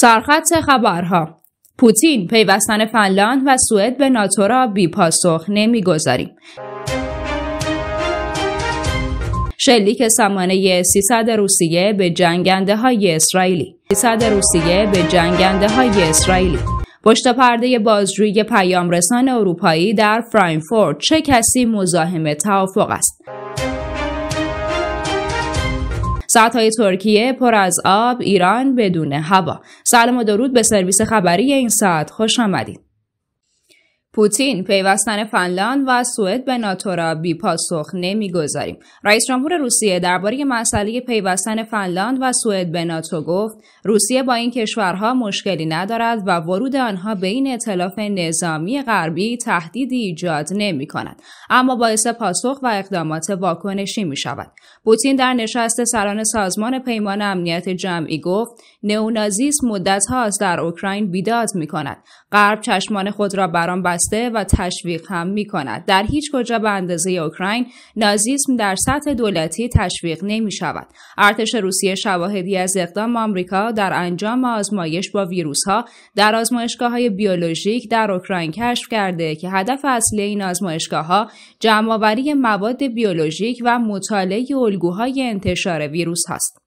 سرخط خبرها پوتین پیوستن فنلاند و سوئد به ناتو را بی پاسخ نمیگذاریم. شلیک سمانه 300 روسیه به جنگنده های اسرائیلی 300 روسیه به جنگنده های اسرائیلی پشت پرده بازجویی پیامرسان اروپایی در فرانکفورت چه کسی مزاحم توافق است؟ های ترکیه پر از آب ایران بدون هوا سلام و درود به سرویس خبری این ساعت خوش آمدید پوتین پیوستن فنلاند و سوئد به ناتو را نمی نمیگذاریم رئیس جمهور روسیه درباره مسئله پیوستن فنلاند و سوئد به ناتو گفت روسیه با این کشورها مشکلی ندارد و ورود آنها به این اطلاف نظامی غربی تهدیدی ایجاد نمی کند اما باعث پاسخ و اقدامات واکنشی می شود پوتین در نشست سران سازمان پیمان امنیت جمعی گفت نئونازیسم مدت هاست در اوکراین بیداد می کند غرب چشمان خود را بران و تشویق هم می کند. در هیچ کجا به اندازه اوکراین نازیسم در سطح دولتی تشویق نمی شود. ارتش روسیه شواهدی از اقدام آمریکا در انجام آزمایش با ویروس ها در آزمایشگاه های بیولوژیک در اوکراین کشف کرده که هدف اصلی این آزمایشگاه ها جمعآوری مواد بیولوژیک و مطالعه الگوهای انتشار ویروس هست.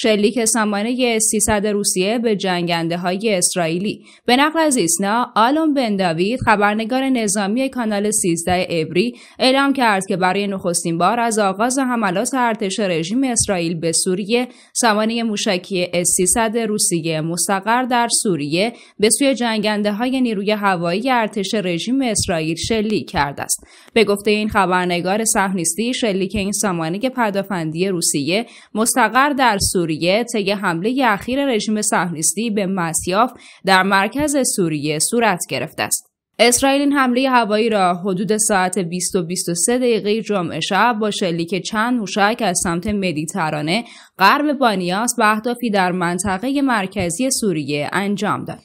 شلیک سامانه 300 روسیه به جنگنده های اسرائیلی به نقل از ایسنا آلون بن داوید خبرنگار نظامی کانال 13 ابری اعلام کرد که برای نخستین بار از آغاز حملات ارتش رژیم اسرائیل به سوریه سامانه موشکی 300 روسیه مستقر در سوریه به سوی جنگنده های نیروی هوایی ارتش رژیم اسرائیل شلیک کرده است به گفته این خبرنگار صحنیستی، شلیک این سامانه پدافندی روسیه مستقر در سوریه سوریه طی حمله اخیر رژیم صهیونیستی به مسیاف در مرکز سوریه صورت گرفته است. اسرائیل این حمله هوایی را حدود ساعت 20 و 23 دقیقه جمعه شب با شلیک چند موشک از سمت مدیترانه غرب بانیاس به اهدافی در منطقه مرکزی سوریه انجام داد.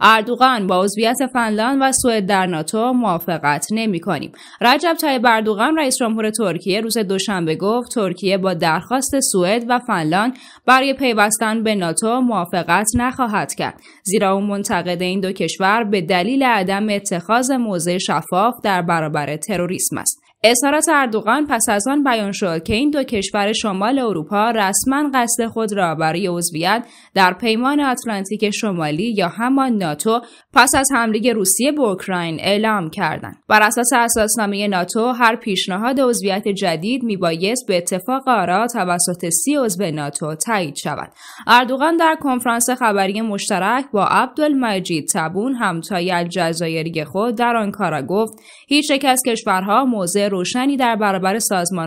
اردوغان با عضویت فنلاند و سوئد در ناتو موافقت نمی کنیم. رجب طیب اردوغان رئیس جمهور ترکیه روز دوشنبه گفت ترکیه با درخواست سوئد و فنلاند برای پیوستن به ناتو موافقت نخواهد کرد زیرا او منتقد این دو کشور به دلیل عدم اتخاذ موضع شفاف در برابر تروریسم است. اظهارات اردوغان پس از آن بیان شد که این دو کشور شمال اروپا رسما قصد خود را برای عضویت در پیمان آتلانتیک شمالی یا همان ناتو پس از حمله روسیه به اوکراین اعلام کردند بر اساس اساسنامه ناتو هر پیشنهاد عضویت جدید میبایست به اتفاق آرا توسط سی عضو ناتو تایید شود اردوغان در کنفرانس خبری مشترک با عبدالمجید تبون همتای الجزایری خود در آنکارا گفت هیچ یک از کشورها موضع روشنی در برابر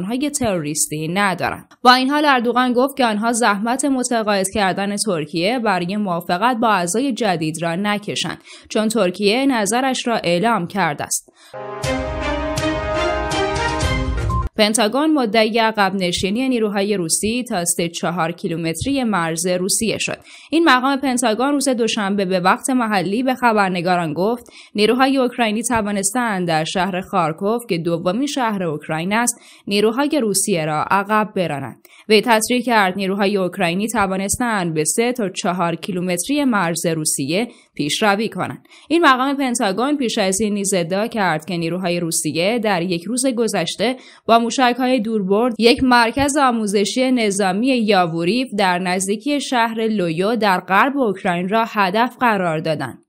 های تروریستی ندارند با این حال اردوغان گفت که آنها زحمت متقاعد کردن ترکیه برای موافقت با اعضای جدید را نکشند چون ترکیه نظرش را اعلام کرده است پنتاگون مدعی عقب نشینی نیروهای روسی تا چهار کیلومتری مرز روسیه شد این مقام پنتاگون روز دوشنبه به وقت محلی به خبرنگاران گفت نیروهای اوکراینی توانستند در شهر خارکوف که دومین شهر اوکراین است نیروهای روسیه را عقب برانند وی تصریح کرد نیروهای اوکراینی توانستند به سه تا چهار کیلومتری مرز روسیه پیشروی کنند این مقام پنتاگون پیش از این نیز ادعا کرد که نیروهای روسیه در یک روز گذشته با های دوربرد یک مرکز آموزشی نظامی یاوریف در نزدیکی شهر لویو در غرب اوکراین را هدف قرار دادند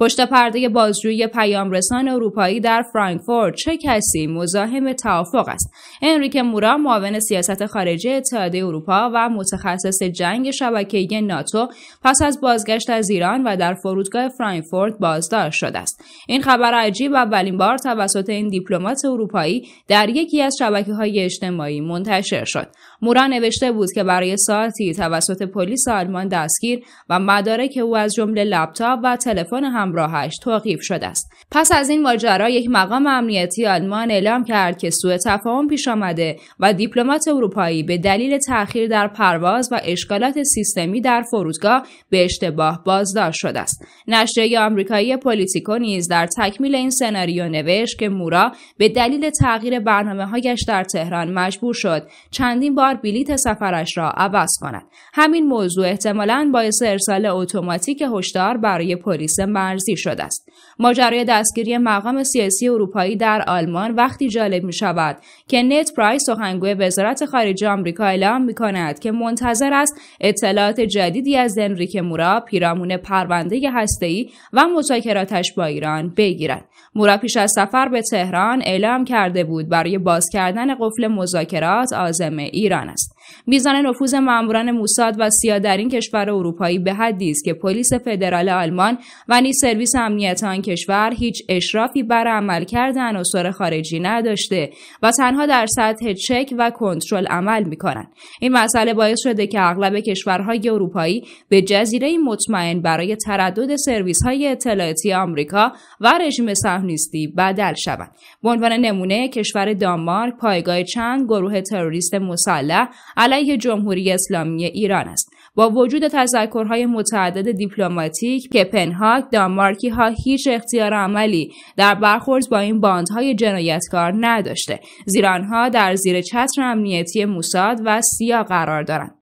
پشت پرده بازجویی پیامرسان اروپایی در فرانکفورت چه کسی مزاحم توافق است انریک مورا معاون سیاست خارجی اتحادیه اروپا و متخصص جنگ شبکه ناتو پس از بازگشت از ایران و در فرودگاه فرانکفورت بازداشت شده است این خبر عجیب اولین بار توسط این دیپلمات اروپایی در یکی از شبکه های اجتماعی منتشر شد مورا نوشته بود که برای ساعتی توسط پلیس آلمان دستگیر و مدارک او از جمله لپتاپ و تلفن همراهش توقیف شده است پس از این ماجرا یک مقام امنیتی آلمان اعلام کرد که سوء تفاهم پیش آمده و دیپلمات اروپایی به دلیل تاخیر در پرواز و اشکالات سیستمی در فرودگاه به اشتباه بازداشت شده است نشریه آمریکایی پلیتیکو نیز در تکمیل این سناریو نوشت که مورا به دلیل تغییر برنامههایش در تهران مجبور شد چندین بار بلیت سفرش را عوض کند همین موضوع احتمالا باعث ارسال اتوماتیک هشدار برای پلیس مرزی شده است ماجرای دستگیری مقام سیاسی اروپایی در آلمان وقتی جالب می شود که نت پرایس سخنگوی وزارت خارجه آمریکا اعلام می کند که منتظر است اطلاعات جدیدی از انریک مورا پیرامون پرونده هسته‌ای و مذاکراتش با ایران بگیرد مورا پیش از سفر به تهران اعلام کرده بود برای باز کردن قفل مذاکرات آزم ایران ایران است میزان نفوذ ماموران موساد و سیا در این کشور اروپایی به حدی است که پلیس فدرال آلمان و نیز سرویس امنیت آن کشور هیچ اشرافی بر عملکرد عناصر خارجی نداشته و تنها در سطح چک و کنترل عمل میکنند این مسئله باعث شده که اغلب کشورهای اروپایی به جزیره مطمئن برای تردد سرویس های اطلاعاتی آمریکا و رژیم صهیونیستی بدل شوند به عنوان نمونه کشور دانمارک پایگاه چند گروه تروریست مسلح علیه جمهوری اسلامی ایران است با وجود تذکرهای متعدد دیپلماتیک که پنهاک دانمارکی ها هیچ اختیار عملی در برخورد با این باندهای جنایتکار نداشته زیرا آنها در زیر چتر امنیتی موساد و سیا قرار دارند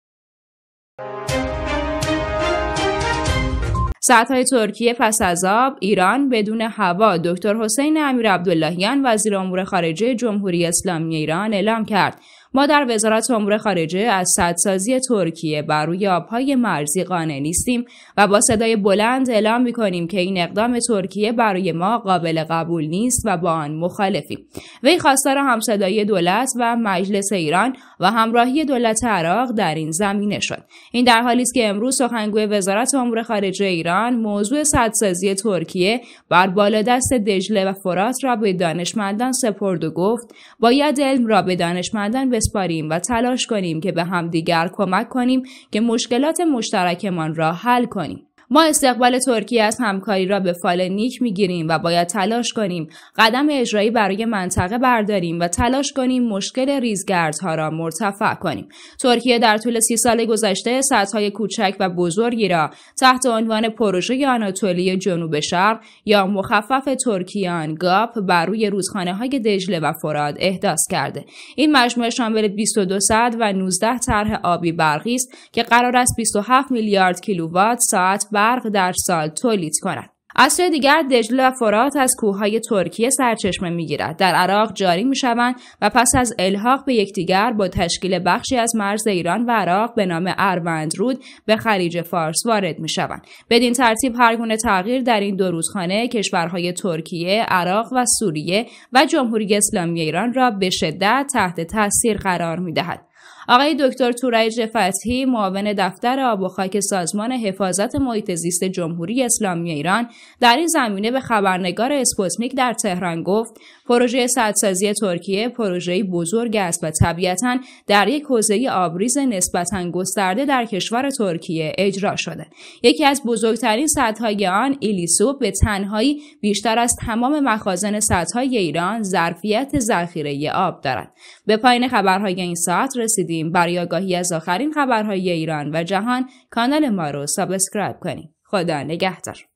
سطح ترکیه پس از آب ایران بدون هوا دکتر حسین امیر عبداللهیان وزیر امور خارجه جمهوری اسلامی ایران اعلام کرد ما در وزارت امور خارجه از سدسازی ترکیه بر روی آبهای مرزی قانع نیستیم و با صدای بلند اعلام میکنیم که این اقدام ترکیه برای ما قابل قبول نیست و با آن مخالفیم وی خواستار همصدایی دولت و مجلس ایران و همراهی دولت عراق در این زمینه شد این در حالی است که امروز سخنگوی وزارت امور خارجه ایران موضوع سدسازی ترکیه بر بالادست دجله و فرات را به دانشمندان سپرد و گفت باید علم را به دانشمندان بسپاریم و تلاش کنیم که به همدیگر کمک کنیم که مشکلات مشترکمان را حل کنیم. ما استقبال ترکیه از همکاری را به فال نیک میگیریم و باید تلاش کنیم قدم اجرایی برای منطقه برداریم و تلاش کنیم مشکل ریزگردها را مرتفع کنیم ترکیه در طول سی سال گذشته سطحهای کوچک و بزرگی را تحت عنوان پروژه آناتولی جنوب شرق یا مخفف ترکیان گاپ بر روی روزخانه های دجله و فراد احداث کرده این مجموعه شامل 22 و 19 طرح آبی برقی است که قرار است 27 میلیارد کیلووات ساعت برق در سال تولید کند. از سوی دیگر دجله و فرات از کوههای ترکیه سرچشمه میگیرد در عراق جاری میشوند و پس از الحاق به یکدیگر با تشکیل بخشی از مرز ایران و عراق به نام اروند رود به خلیج فارس وارد میشوند بدین ترتیب هرگونه تغییر در این دو رودخانه کشورهای ترکیه عراق و سوریه و جمهوری اسلامی ایران را به شدت تحت تاثیر قرار میدهد آقای دکتر تورای فتحی معاون دفتر آب و خاک سازمان حفاظت محیط زیست جمهوری اسلامی ایران در این زمینه به خبرنگار اسپوتنیک در تهران گفت پروژه سدسازی ترکیه پروژه بزرگ است و طبیعتا در یک حوزه آبریز نسبتا گسترده در کشور ترکیه اجرا شده یکی از بزرگترین سدهای آن ایلیسو به تنهایی بیشتر از تمام مخازن سدهای ایران ظرفیت ذخیره آب دارد به پایین خبرهای این ساعت رسیدیم برای آگاهی از آخرین خبرهای ایران و جهان کانال ما رو سابسکرایب کنید. خدا نگهدار.